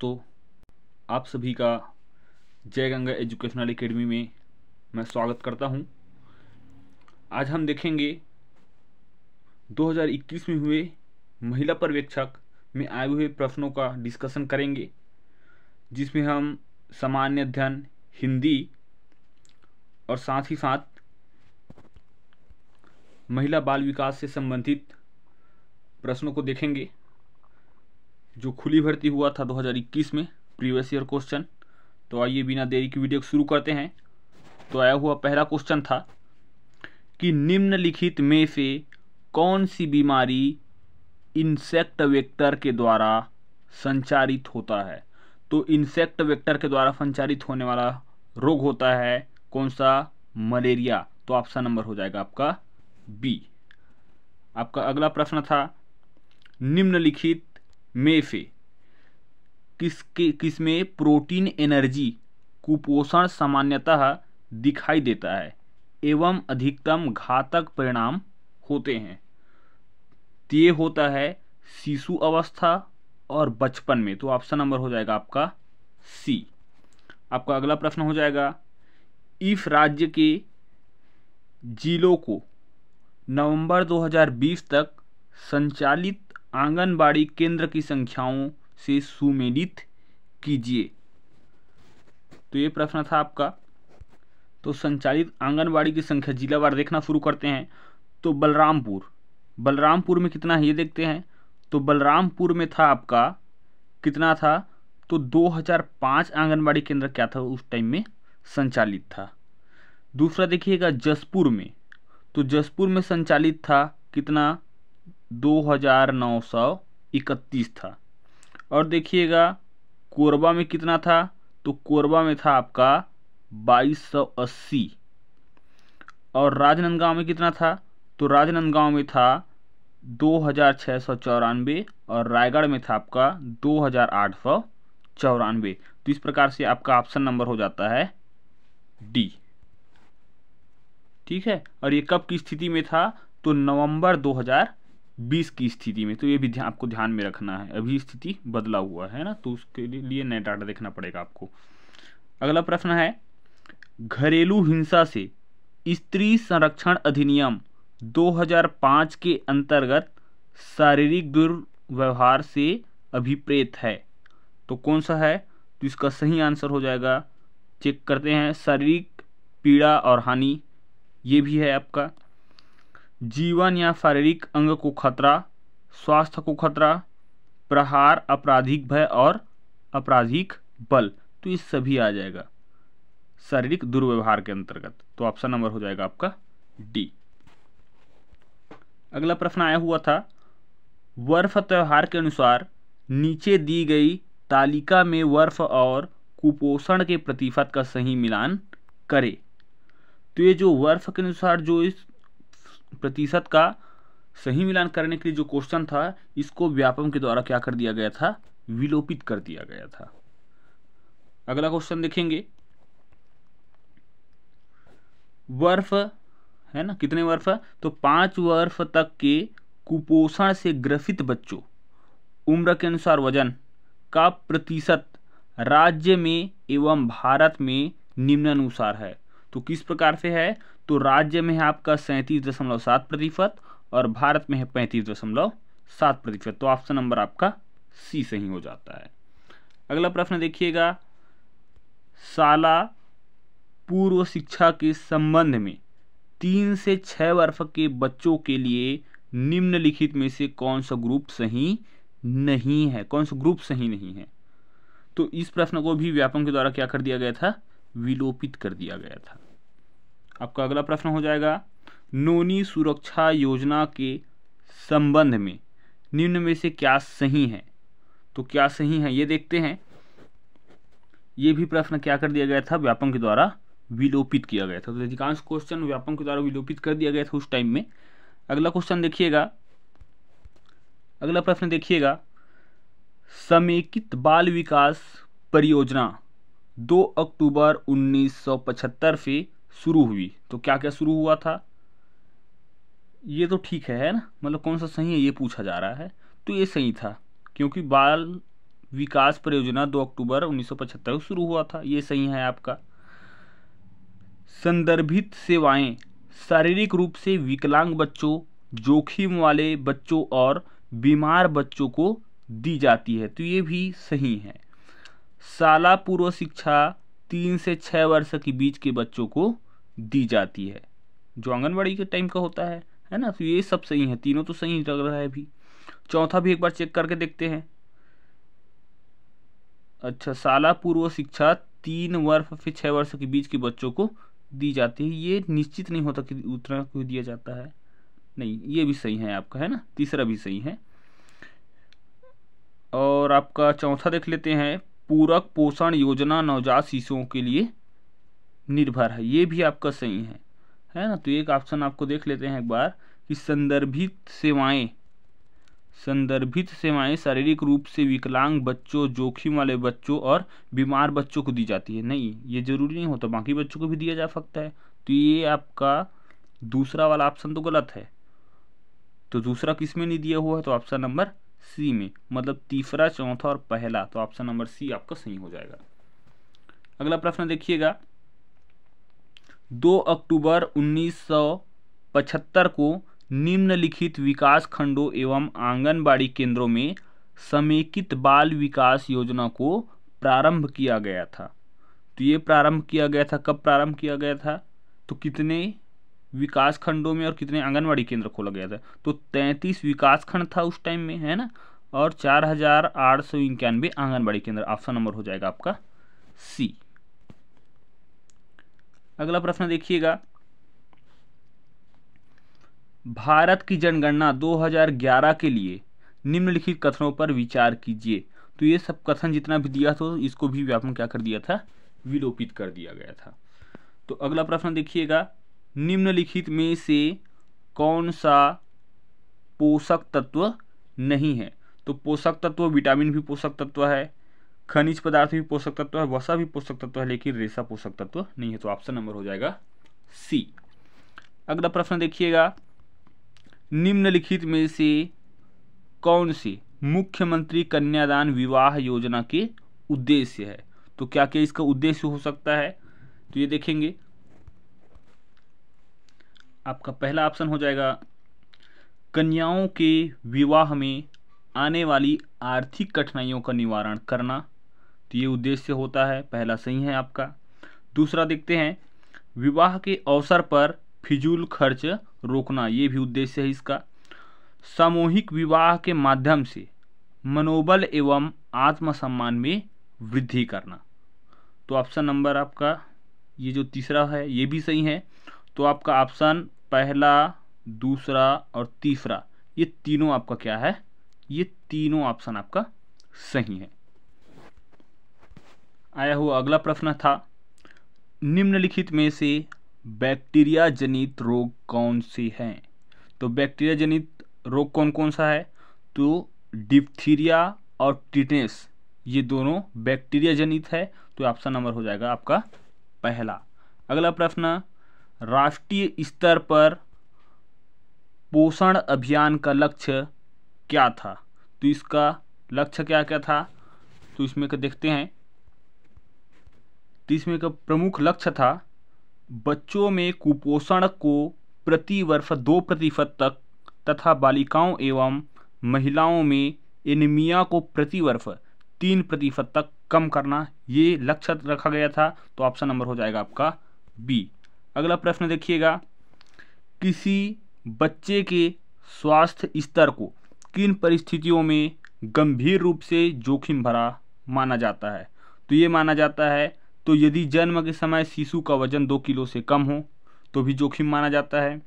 तो आप सभी का जय गंगा एजुकेशनल एकेडमी में मैं स्वागत करता हूं। आज हम देखेंगे 2021 में हुए महिला पर्यवेक्षक में आए हुए प्रश्नों का डिस्कशन करेंगे जिसमें हम सामान्य अध्ययन हिंदी और साथ ही साथ महिला बाल विकास से संबंधित प्रश्नों को देखेंगे जो खुली भर्ती हुआ था 2021 में प्रीवियस ईयर क्वेश्चन तो आइए बिना देरी की वीडियो शुरू करते हैं तो आया हुआ पहला क्वेश्चन था कि निम्नलिखित में से कौन सी बीमारी इंसेक्ट वेक्टर के द्वारा संचारित होता है तो इंसेक्ट वेक्टर के द्वारा संचारित होने वाला रोग होता है कौन सा मलेरिया तो ऑप्शन नंबर हो जाएगा आपका बी आपका अगला प्रश्न था निम्नलिखित मेफे किसके किसमें प्रोटीन एनर्जी कुपोषण सामान्यतः दिखाई देता है एवं अधिकतम घातक परिणाम होते हैं ये होता है शिशु अवस्था और बचपन में तो ऑप्शन नंबर हो जाएगा आपका सी आपका अगला प्रश्न हो जाएगा इफ राज्य के जिलों को नवंबर 2020 तक संचालित आंगनबाड़ी केंद्र की संख्याओं से सुमेलित कीजिए तो ये प्रश्न था आपका तो संचालित आंगनबाड़ी की संख्या जिलावार देखना शुरू करते हैं तो बलरामपुर बलरामपुर में कितना है ये देखते हैं तो बलरामपुर में था आपका कितना था तो 2005 आंगनबाड़ी केंद्र क्या था उस टाइम में संचालित था दूसरा देखिएगा जसपुर में तो जसपुर में संचालित था कितना दो हज़ार नौ सौ इकतीस था और देखिएगा कोरबा में कितना था तो कोरबा में था आपका बाईस सौ अस्सी और राजनंदगांव में कितना था तो राजनंदगांव में था दो हज़ार सौ चौरानवे और रायगढ़ में था आपका दो हज़ार आठ सौ चौरानवे तो इस प्रकार से आपका ऑप्शन नंबर हो जाता है डी ठीक है और ये कब की स्थिति में था तो नवंबर बीस की स्थिति में तो ये भी ध्यान आपको ध्यान में रखना है अभी स्थिति बदला हुआ है ना तो उसके लिए नया डाटा देखना पड़ेगा आपको अगला प्रश्न है घरेलू हिंसा से स्त्री संरक्षण अधिनियम 2005 के अंतर्गत शारीरिक दुर्व्यवहार से अभिप्रेत है तो कौन सा है तो इसका सही आंसर हो जाएगा चेक करते हैं शारीरिक पीड़ा और हानि ये भी है आपका जीवन या शारीरिक अंग को खतरा स्वास्थ्य को खतरा प्रहार आपराधिक भय और आपराधिक बल तो ये सभी आ जाएगा शारीरिक दुर्व्यवहार के अंतर्गत तो ऑप्शन नंबर हो जाएगा आपका डी अगला प्रश्न आया हुआ था वर्फ त्यौहार के अनुसार नीचे दी गई तालिका में वर्फ और कुपोषण के प्रतिशत का सही मिलान करें तो ये जो वर्फ के अनुसार जो इस प्रतिशत का सही मिलान करने के लिए जो क्वेश्चन था इसको व्यापम के द्वारा क्या कर दिया गया था विलोपित कर दिया गया था अगला क्वेश्चन देखेंगे वर्फ है ना कितने वर्फ है तो पांच वर्फ तक के कुपोषण से ग्रसित बच्चों उम्र के अनुसार वजन का प्रतिशत राज्य में एवं भारत में निम्नानुसार है तो किस प्रकार से है तो राज्य में है आपका सैंतीस दशमलव सात प्रतिशत और भारत में है पैंतीस दशमलव सात प्रतिशत तो ऑप्शन नंबर आपका सी सही हो जाता है अगला प्रश्न देखिएगा शाला पूर्व शिक्षा के संबंध में तीन से छः वर्ष के बच्चों के लिए निम्नलिखित में से कौन सा ग्रुप सही नहीं है कौन सा ग्रुप सही नहीं है तो इस प्रश्न को भी व्यापम के द्वारा क्या कर दिया गया था विलोपित कर दिया गया था आपका अगला प्रश्न हो जाएगा नोनी सुरक्षा योजना के संबंध में निम्न में से क्या सही है तो क्या सही है ये देखते हैं ये भी प्रश्न क्या कर दिया गया था व्यापम के द्वारा विलोपित किया गया था तो अधिकांश क्वेश्चन व्यापम के द्वारा विलोपित कर दिया गया था उस टाइम में अगला क्वेश्चन देखिएगा अगला प्रश्न देखिएगा समेकित बाल विकास परियोजना दो अक्टूबर 1975 से शुरू हुई तो क्या क्या शुरू हुआ था ये तो ठीक है है ना मतलब कौन सा सही है ये पूछा जा रहा है तो ये सही था क्योंकि बाल विकास परियोजना 2 अक्टूबर 1975 को शुरू हुआ था ये सही है आपका संदर्भित सेवाएं शारीरिक रूप से विकलांग बच्चों जोखिम वाले बच्चों और बीमार बच्चों को दी जाती है तो ये भी सही है शाला पूर्व शिक्षा तीन से छः वर्ष के बीच के बच्चों को दी जाती है जो आंगनबाड़ी के टाइम का होता है है ना तो ये सब सही है तीनों तो सही लग रहा है अभी चौथा भी एक बार चेक करके देखते हैं अच्छा शाला पूर्व शिक्षा तीन वर्ष से छः वर्ष के बीच के बच्चों को दी जाती है ये निश्चित नहीं होता कि उतना को दिया जाता है नहीं ये भी सही है आपका है ना तीसरा भी सही है और आपका चौथा देख लेते हैं पूरक पोषण योजना नवजात शिशुओं के लिए निर्भर है ये भी आपका सही है है ना तो एक ऑप्शन आपको देख लेते हैं एक बार कि संदर्भित सेवाएं संदर्भित सेवाएं शारीरिक रूप से विकलांग बच्चों जोखिम वाले बच्चों और बीमार बच्चों को दी जाती है नहीं ये जरूरी नहीं होता बाकी बच्चों को भी दिया जा सकता है तो ये आपका दूसरा वाला ऑप्शन तो गलत है तो दूसरा किस में नहीं दिया हुआ है तो ऑप्शन नंबर सी में मतलब तीसरा चौथा और पहला तो ऑप्शन नंबर सी आपका सही हो जाएगा अगला प्रश्न देखिएगा दो अक्टूबर 1975 को निम्नलिखित विकास खंडों एवं आंगनबाड़ी केंद्रों में समेकित बाल विकास योजना को प्रारंभ किया गया था तो ये प्रारंभ किया गया था कब प्रारंभ किया गया था तो कितने विकास खंडों में और कितने आंगनबाड़ी केंद्र खोला गया था तो तैंतीस विकास खंड था उस टाइम में है ना और चार हजार आठ सौ इक्यानवे आंगनबाड़ी केंद्र ऑप्शन नंबर हो जाएगा आपका सी अगला प्रश्न देखिएगा भारत की जनगणना 2011 के लिए निम्नलिखित कथनों पर विचार कीजिए तो ये सब कथन जितना भी दिया था इसको भी व्यापन क्या कर दिया था विलोपित कर दिया गया था तो अगला प्रश्न देखिएगा निम्नलिखित में से कौन सा पोषक तत्व नहीं है तो पोषक तत्व विटामिन भी पोषक तत्व है खनिज पदार्थ भी पोषक तत्व है वसा भी पोषक तत्व है लेकिन रेशा पोषक तत्व नहीं है तो ऑप्शन नंबर हो जाएगा सी अगला प्रश्न देखिएगा निम्नलिखित में से कौन सी मुख्यमंत्री कन्यादान विवाह योजना के उद्देश्य है तो क्या क्या इसका उद्देश्य हो सकता है तो ये देखेंगे आपका पहला ऑप्शन हो जाएगा कन्याओं के विवाह में आने वाली आर्थिक कठिनाइयों का निवारण करना तो ये उद्देश्य होता है पहला सही है आपका दूसरा देखते हैं विवाह के अवसर पर फिजूल खर्च रोकना ये भी उद्देश्य है इसका सामूहिक विवाह के माध्यम से मनोबल एवं आत्मसम्मान में वृद्धि करना तो ऑप्शन नंबर आपका ये जो तीसरा है ये भी सही है तो आपका ऑप्शन पहला दूसरा और तीसरा ये तीनों आपका क्या है ये तीनों ऑप्शन आपका सही है आया हुआ अगला प्रश्न था निम्नलिखित में से बैक्टीरिया जनित रोग कौन से हैं तो बैक्टीरिया जनित रोग कौन कौन सा है तो डिप्थीरिया और टिटनेस ये दोनों बैक्टीरिया जनित है तो ऑप्शन नंबर हो जाएगा आपका पहला अगला प्रश्न राष्ट्रीय स्तर पर पोषण अभियान का लक्ष्य क्या था तो इसका लक्ष्य क्या क्या था तो इसमें का देखते हैं तो इसमें का प्रमुख लक्ष्य था बच्चों में कुपोषण को प्रति वर्ष दो प्रतिशत तक तथा बालिकाओं एवं महिलाओं में एनीमिया को प्रति वर्ष तीन प्रतिशत तक कम करना ये लक्ष्य रखा गया था तो ऑप्शन नंबर हो जाएगा आपका बी अगला प्रश्न देखिएगा किसी बच्चे के स्वास्थ्य स्तर को किन परिस्थितियों में गंभीर रूप से जोखिम भरा माना जाता है तो ये माना जाता है तो यदि जन्म के समय शिशु का वजन दो किलो से कम हो तो भी जोखिम माना जाता है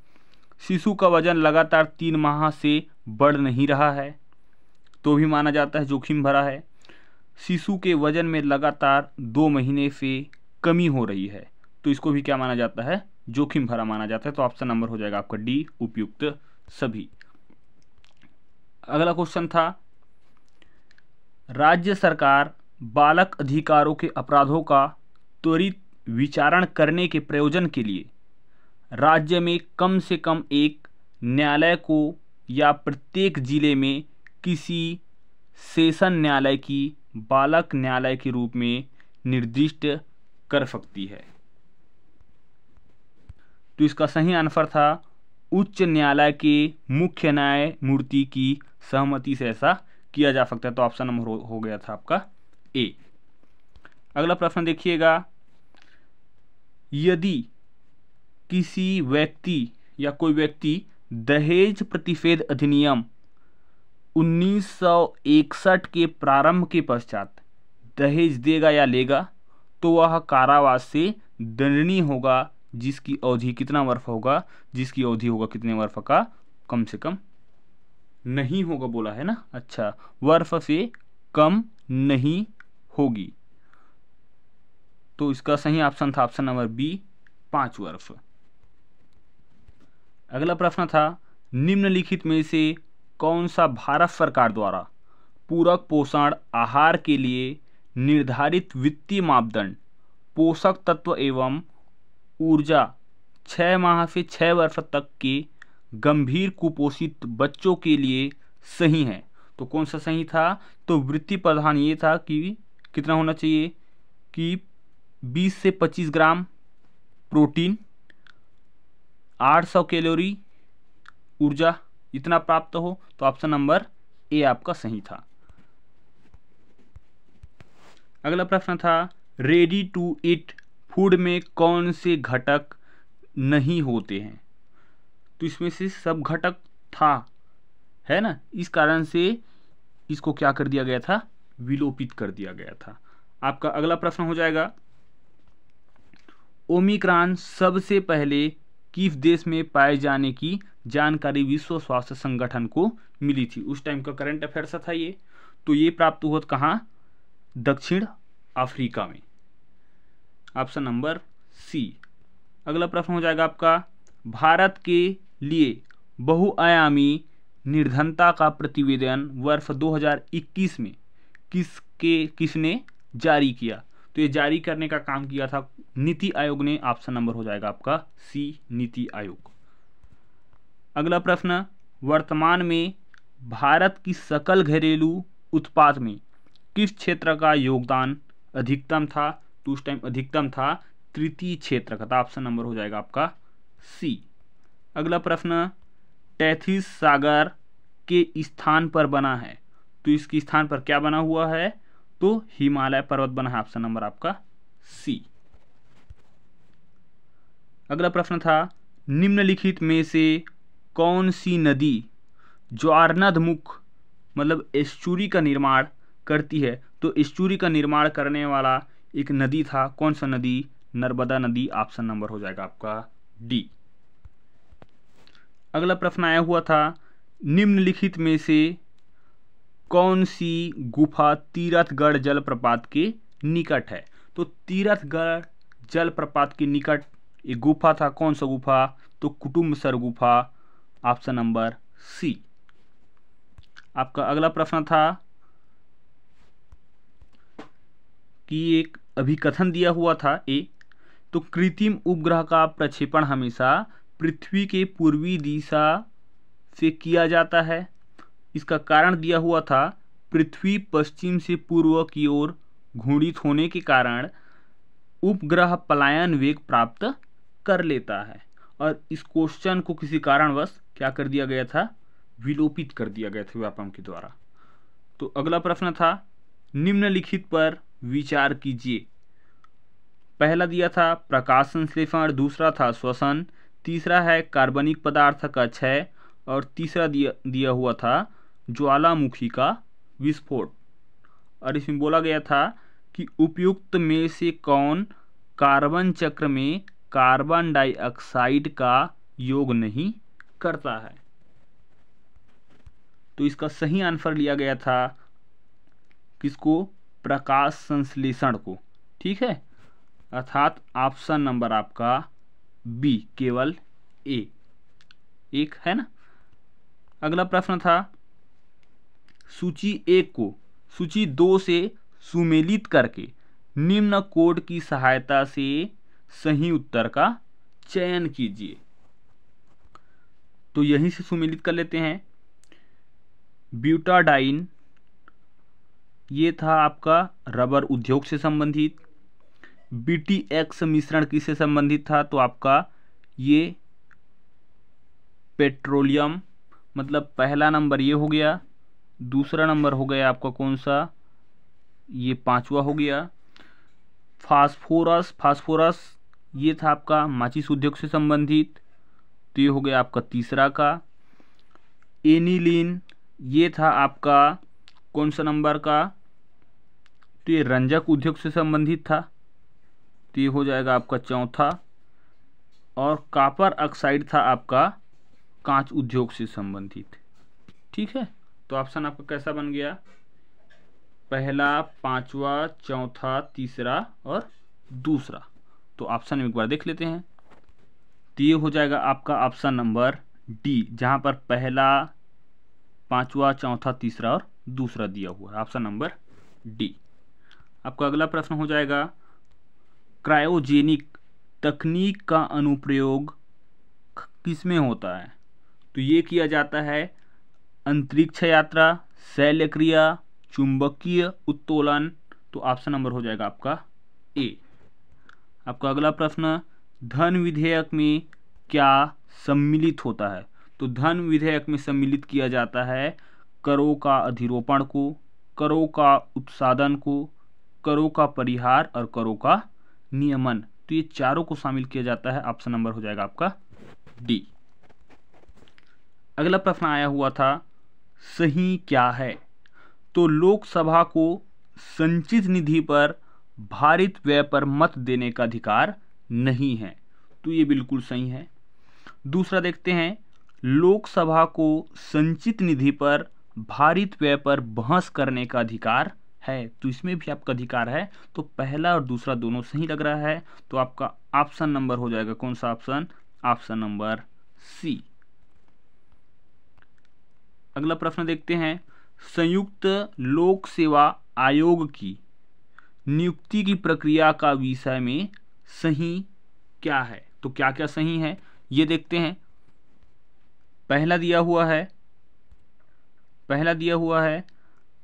शिशु का वजन लगातार तीन माह से बढ़ नहीं रहा है तो भी माना जाता है जोखिम भरा है शिशु के वजन में लगातार दो महीने से कमी हो रही है तो इसको भी क्या माना जाता है जोखिम भरा माना जाता है तो ऑप्शन नंबर हो जाएगा आपका डी उपयुक्त सभी अगला क्वेश्चन था राज्य सरकार बालक अधिकारों के अपराधों का त्वरित विचारण करने के प्रयोजन के लिए राज्य में कम से कम एक न्यायालय को या प्रत्येक जिले में किसी सेशन न्यायालय की बालक न्यायालय के रूप में निर्दिष्ट कर सकती है तो इसका सही आंसर था उच्च न्यायालय के मुख्य न्यायमूर्ति की सहमति से ऐसा किया जा सकता है तो ऑप्शन नंबर हो, गया था आपका ए अगला प्रश्न देखिएगा यदि किसी व्यक्ति या कोई व्यक्ति दहेज प्रतिषेद अधिनियम 1961 के प्रारंभ के पश्चात दहेज देगा या लेगा तो वह कारावास से दंडनीय होगा जिसकी अवधि कितना वर्फ होगा जिसकी अवधि होगा कितने वर्फ का कम से कम नहीं होगा बोला है ना अच्छा वर्फ से कम नहीं होगी तो इसका सही ऑप्शन था ऑप्शन नंबर बी पांच वर्फ अगला प्रश्न था निम्नलिखित में से कौन सा भारत सरकार द्वारा पूरक पोषण आहार के लिए निर्धारित वित्तीय मापदंड पोषक तत्व एवं ऊर्जा छः माह से छः वर्ष तक के गंभीर कुपोषित बच्चों के लिए सही है तो कौन सा सही था तो वृत्ति प्रधान ये था कि कितना होना चाहिए कि 20 से 25 ग्राम प्रोटीन 800 कैलोरी ऊर्जा इतना प्राप्त हो तो ऑप्शन नंबर ए आपका सही था अगला प्रश्न था रेडी टू इट फूड में कौन से घटक नहीं होते हैं तो इसमें से सब घटक था है ना इस कारण से इसको क्या कर दिया गया था विलोपित कर दिया गया था आपका अगला प्रश्न हो जाएगा ओमिक्रॉन सबसे पहले किस देश में पाए जाने की जानकारी विश्व स्वास्थ्य संगठन को मिली थी उस टाइम का करंट अफेयर था ये तो ये प्राप्त हुआ कहाँ दक्षिण अफ्रीका में ऑप्शन नंबर सी अगला प्रश्न हो जाएगा आपका भारत के लिए बहुआयामी निर्धनता का प्रतिवेदन वर्ष 2021 में किसके किसने जारी किया तो ये जारी करने का काम किया था नीति आयोग ने ऑप्शन नंबर हो जाएगा आपका सी नीति आयोग अगला प्रश्न वर्तमान में भारत की सकल घरेलू उत्पाद में किस क्षेत्र का योगदान अधिकतम था तो उस टाइम अधिकतम था तृतीय क्षेत्र का था ऑप्शन नंबर हो जाएगा आपका सी अगला प्रश्न टैथिस सागर के स्थान पर बना है तो इसके स्थान पर क्या बना हुआ है तो हिमालय पर्वत बना है ऑप्शन नंबर आपका सी अगला प्रश्न था निम्नलिखित में से कौन सी नदी मुख मतलब एस्चूरी का निर्माण करती है तो एस्चूरी का निर्माण करने वाला एक नदी था कौन सा नदी नर्मदा नदी ऑप्शन नंबर हो जाएगा आपका डी अगला प्रश्न आया हुआ था निम्नलिखित में से कौन सी गुफा तीरथगढ़ जलप्रपात के निकट है तो तीरथगढ़ जलप्रपात के निकट एक गुफा था कौन सा गुफा तो कुटुंब सर गुफा ऑप्शन नंबर सी आपका अगला प्रश्न था कि एक अभिकथन दिया हुआ था ए तो कृत्रिम उपग्रह का प्रक्षेपण हमेशा पृथ्वी के पूर्वी दिशा से किया जाता है इसका कारण दिया हुआ था पृथ्वी पश्चिम से पूर्व की ओर घूर्णित होने के कारण उपग्रह पलायन वेग प्राप्त कर लेता है और इस क्वेश्चन को किसी कारणवश क्या कर दिया गया था विलोपित कर दिया गया था व्यापम के द्वारा तो अगला प्रश्न था निम्नलिखित पर विचार कीजिए पहला दिया था प्रकाश संश्लेषण दूसरा था श्वसन तीसरा है कार्बनिक पदार्थ का क्षय और तीसरा दिया दिया हुआ था ज्वालामुखी का विस्फोट और इसमें बोला गया था कि उपयुक्त में से कौन कार्बन चक्र में कार्बन डाइऑक्साइड का योग नहीं करता है तो इसका सही आंसर लिया गया था किसको प्रकाश संश्लेषण को ठीक है अर्थात ऑप्शन नंबर आपका बी केवल ए एक है ना अगला प्रश्न था सूची एक को सूची दो से सुमेलित करके निम्न कोड की सहायता से सही उत्तर का चयन कीजिए तो यहीं से सुमेलित कर लेते हैं ब्यूटाडाइन ये था आपका रबर उद्योग से संबंधित बी टी एक्स मिश्रण किससे संबंधित था तो आपका ये पेट्रोलियम मतलब पहला नंबर ये हो गया दूसरा नंबर हो गया आपका कौन सा ये पांचवा हो गया फास्फोरस फास्फोरस ये था आपका माचिस उद्योग से संबंधित तो ये हो गया आपका तीसरा का एनिलीन ये था आपका कौन सा नंबर का तो ये रंजक उद्योग से संबंधित था तो ये हो जाएगा आपका चौथा और कापर ऑक्साइड था आपका कांच उद्योग से संबंधित ठीक है तो ऑप्शन आपका कैसा बन गया पहला पांचवा चौथा तीसरा और दूसरा तो ऑप्शन एक बार देख लेते हैं तो ये हो जाएगा आपका ऑप्शन नंबर डी जहाँ पर पहला पांचवा चौथा तीसरा और दूसरा दिया हुआ है ऑप्शन नंबर डी आपका अगला प्रश्न हो जाएगा क्रायोजेनिक तकनीक का अनुप्रयोग किस में होता है तो ये किया जाता है अंतरिक्ष यात्रा शैल्यक्रिया क्रिया चुंबकीय उत्तोलन तो ऑप्शन नंबर हो जाएगा आपका ए आपका अगला प्रश्न धन विधेयक में क्या सम्मिलित होता है तो धन विधेयक में सम्मिलित किया जाता है करों का अधिरोपण को करों का उत्सादन को करों का परिहार और करों का नियमन तो ये चारों को शामिल किया जाता है ऑप्शन नंबर हो जाएगा आपका डी अगला प्रश्न आया हुआ था सही क्या है तो लोकसभा को संचित निधि पर भारित व्यय पर मत देने का अधिकार नहीं है तो ये बिल्कुल सही है दूसरा देखते हैं लोकसभा को संचित निधि पर भारित व्यय पर बहस करने का अधिकार है तो इसमें भी आपका अधिकार है तो पहला और दूसरा दोनों सही लग रहा है तो आपका ऑप्शन नंबर हो जाएगा कौन सा ऑप्शन ऑप्शन नंबर सी अगला प्रश्न देखते हैं संयुक्त लोक सेवा आयोग की नियुक्ति की प्रक्रिया का विषय में सही क्या है तो क्या क्या सही है ये देखते हैं पहला दिया हुआ है पहला दिया हुआ है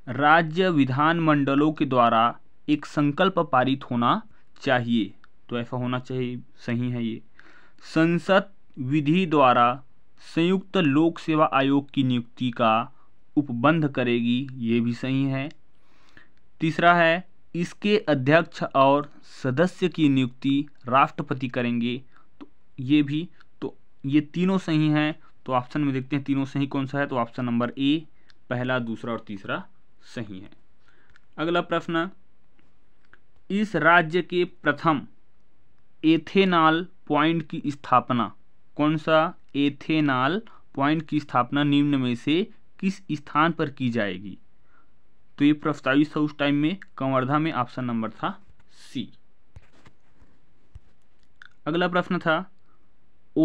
राज्य विधानमंडलों के द्वारा एक संकल्प पारित होना चाहिए तो ऐसा होना चाहिए सही है ये संसद विधि द्वारा संयुक्त लोक सेवा आयोग की नियुक्ति का उपबंध करेगी ये भी सही है तीसरा है इसके अध्यक्ष और सदस्य की नियुक्ति राष्ट्रपति करेंगे तो ये भी तो ये तीनों सही हैं तो ऑप्शन में देखते हैं तीनों सही कौन सा है तो ऑप्शन नंबर ए पहला दूसरा और तीसरा सही है अगला प्रश्न इस राज्य के प्रथम एथेनॉल पॉइंट की स्थापना कौन सा एथेनॉल पॉइंट की स्थापना निम्न में से किस स्थान पर की जाएगी तो ये प्रस्तावित था उस टाइम में कंवर्धा में ऑप्शन नंबर था सी अगला प्रश्न था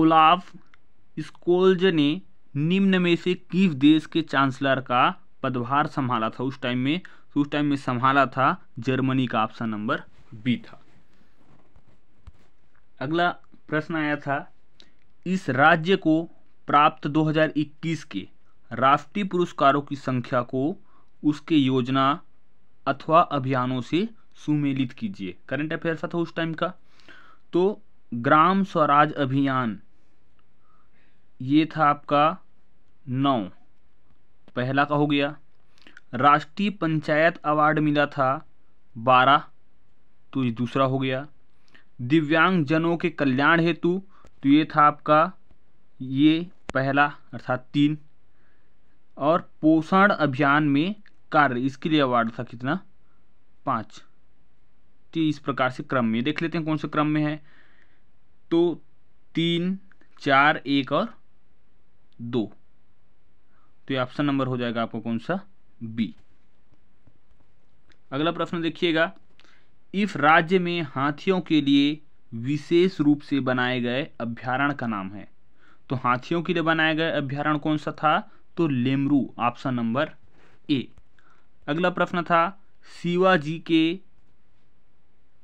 ओलाफ स्कोल्ज ने निम्न में से किस देश के चांसलर का पदभार संभाला था उस टाइम में तो उस टाइम में संभाला था जर्मनी का ऑप्शन नंबर बी था अगला प्रश्न आया था इस राज्य को प्राप्त 2021 के राष्ट्रीय पुरस्कारों की संख्या को उसके योजना अथवा अभियानों से सुमेलित कीजिए करंट अफेयर था उस टाइम का तो ग्राम स्वराज अभियान ये था आपका नौ पहला का हो गया राष्ट्रीय पंचायत अवार्ड मिला था बारह तो ये दूसरा हो गया दिव्यांग जनों के कल्याण हेतु तो ये था आपका ये पहला अर्थात तीन और पोषण अभियान में कार्य इसके लिए अवार्ड था कितना पाँच तो इस प्रकार से क्रम में देख लेते हैं कौन से क्रम में है तो तीन चार एक और दो तो ये ऑप्शन नंबर हो जाएगा आपको कौन सा बी अगला प्रश्न देखिएगा इफ राज्य में हाथियों के लिए विशेष रूप से बनाए गए अभ्यारण का नाम है तो हाथियों के लिए बनाए गए अभ्यारण कौन सा था तो लेमरू ऑप्शन नंबर ए अगला प्रश्न था शिवाजी के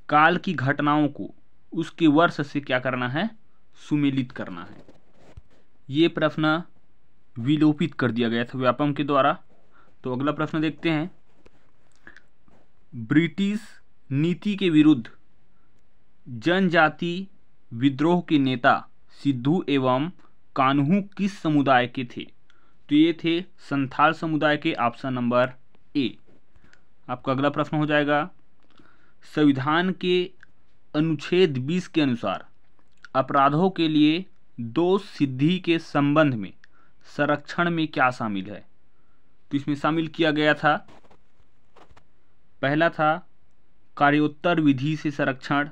काल की घटनाओं को उसके वर्ष से क्या करना है सुमिलित करना है ये प्रश्न विलोपित कर दिया गया था व्यापम के द्वारा तो अगला प्रश्न देखते हैं ब्रिटिश नीति के विरुद्ध जनजाति विद्रोह के नेता सिद्धू एवं कान्हू किस समुदाय के थे तो ये थे संथाल समुदाय के ऑप्शन नंबर ए आपका अगला प्रश्न हो जाएगा संविधान के अनुच्छेद 20 के अनुसार अपराधों के लिए दो सिद्धि के संबंध में संरक्षण में क्या शामिल है तो इसमें शामिल किया गया था पहला था कार्योत्तर विधि से संरक्षण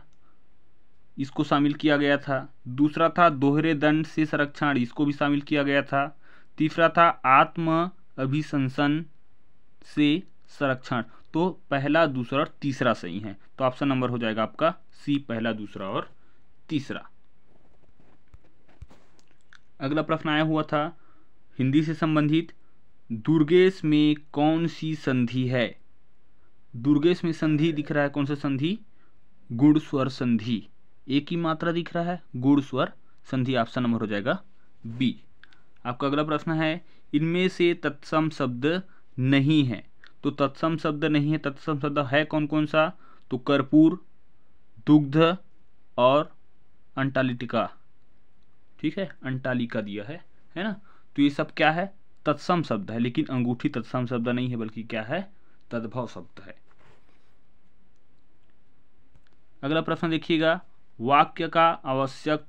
इसको शामिल किया गया था दूसरा था दोहरे दंड से संरक्षण इसको भी शामिल किया गया था तीसरा था आत्म अभिशंसन से संरक्षण तो पहला दूसरा और तीसरा सही है तो ऑप्शन नंबर हो जाएगा आपका सी पहला दूसरा और तीसरा अगला प्रश्न आया हुआ था हिंदी से संबंधित दुर्गेश में कौन सी संधि है दुर्गेश में संधि दिख रहा है कौन सा संधि गुड़ स्वर संधि एक ही मात्रा दिख रहा है गुड़ स्वर संधि ऑप्शन नंबर हो जाएगा बी आपका अगला प्रश्न है इनमें से तत्सम शब्द नहीं है तो तत्सम शब्द नहीं है तत्सम शब्द है कौन कौन सा तो कर्पूर दुग्ध और अंटालिटिका ठीक है अंटालिका दिया है है ना तो ये सब क्या है तत्सम शब्द है लेकिन अंगूठी तत्सम शब्द नहीं है बल्कि क्या है तद्भव शब्द है अगला प्रश्न देखिएगा वाक्य का आवश्यक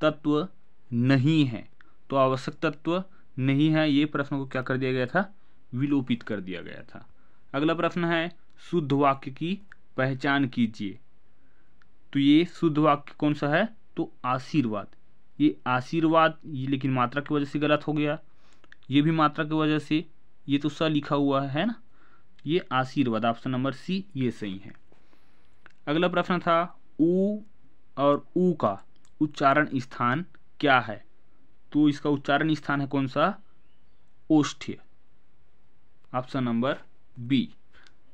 तत्व नहीं है तो आवश्यक तत्व नहीं है ये प्रश्न को क्या कर दिया गया था विलोपित कर दिया गया था अगला प्रश्न है शुद्ध वाक्य की पहचान कीजिए तो ये शुद्ध वाक्य कौन सा है तो आशीर्वाद ये आशीर्वाद ये लेकिन मात्रा की वजह से गलत हो गया ये भी मात्रा की वजह से ये तो स लिखा हुआ है ना ये आशीर्वाद ऑप्शन नंबर सी ये सही है अगला प्रश्न था ऊ और ऊ का उच्चारण स्थान क्या है तो इसका उच्चारण स्थान है कौन सा ओष्ठ्य ऑप्शन नंबर बी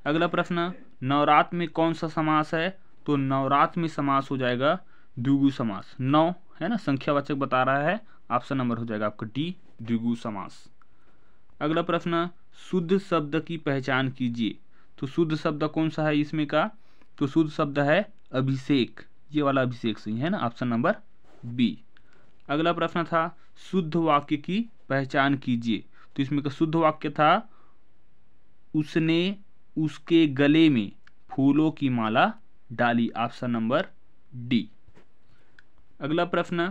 अगला प्रश्न नवरात्र में कौन सा समास है तो नवरात्र में समास हो जाएगा द्विगु समास नौ है ना संख्यावाचक बता रहा है ऑप्शन नंबर हो जाएगा आपका डी द्विगु समास अगला प्रश्न शुद्ध शब्द की पहचान कीजिए तो शुद्ध शब्द कौन सा है इसमें का तो शुद्ध शब्द है अभिषेक ये वाला अभिषेक सही है ना ऑप्शन नंबर बी अगला प्रश्न था शुद्ध वाक्य की पहचान कीजिए तो इसमें का शुद्ध वाक्य था उसने उसके गले में फूलों की माला डाली ऑप्शन नंबर डी अगला प्रश्न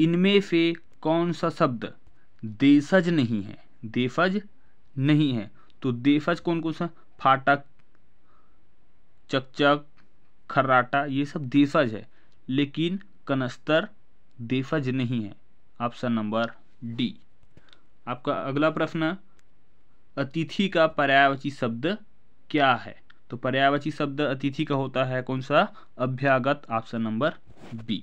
इनमें से कौन सा शब्द देशज नहीं है देशज नहीं है तो देशज कौन कौन सा फाटक चकचक खर्राटा ये सब देशज है लेकिन कनस्तर देशज नहीं है ऑप्शन नंबर डी आपका अगला प्रश्न अतिथि का पर्यायवाची शब्द क्या है तो पर्यायवाची शब्द अतिथि का होता है कौन सा अभ्यागत ऑप्शन नंबर बी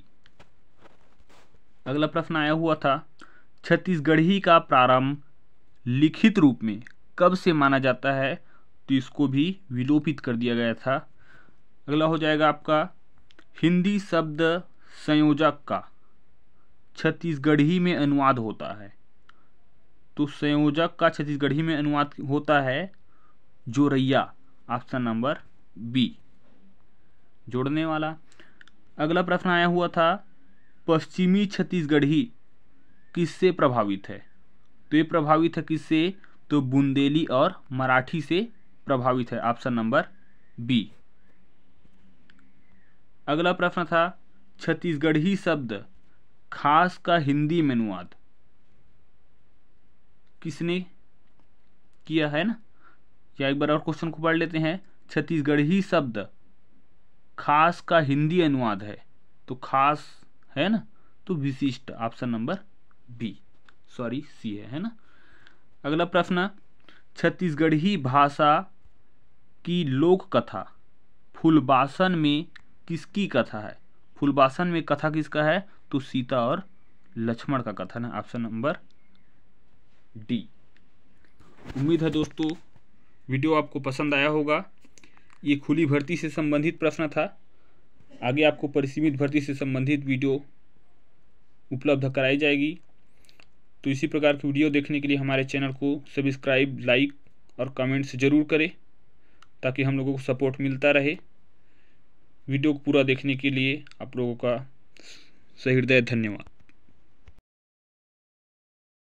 अगला प्रश्न आया हुआ था छत्तीसगढ़ी का प्रारंभ लिखित रूप में कब से माना जाता है तो इसको भी विलोपित कर दिया गया था अगला हो जाएगा आपका हिंदी शब्द संयोजक का छत्तीसगढ़ी में अनुवाद होता है तो संयोजक का छत्तीसगढ़ी में अनुवाद होता है जोरैया ऑप्शन नंबर बी जोड़ने वाला अगला प्रश्न आया हुआ था पश्चिमी छत्तीसगढ़ी किससे प्रभावित है तो ये प्रभावित है किससे तो बुंदेली और मराठी से प्रभावित है ऑप्शन नंबर बी अगला प्रश्न था छत्तीसगढ़ी शब्द खास का हिंदी में अनुवाद किसने किया है ना या एक बार और क्वेश्चन को पढ़ लेते हैं छत्तीसगढ़ ही शब्द खास का हिंदी अनुवाद है तो खास है ना तो विशिष्ट option number B sorry C है है ना अगला प्रश्न छत्तीसगढ़ी भाषा की लोक कथा फुलबासन में किसकी कथा है फुलबासन में कथा किसका है तो सीता और लक्ष्मण का कथन है ऑप्शन नंबर डी उम्मीद है दोस्तों वीडियो आपको पसंद आया होगा ये खुली भर्ती से संबंधित प्रश्न था आगे आपको परिसीमित भर्ती से संबंधित वीडियो उपलब्ध कराई जाएगी तो इसी प्रकार की वीडियो देखने के लिए हमारे चैनल को सब्सक्राइब लाइक और कमेंट्स ज़रूर करें ताकि हम लोगों को सपोर्ट मिलता रहे वीडियो को पूरा देखने के लिए आप लोगों का सहृदय धन्यवाद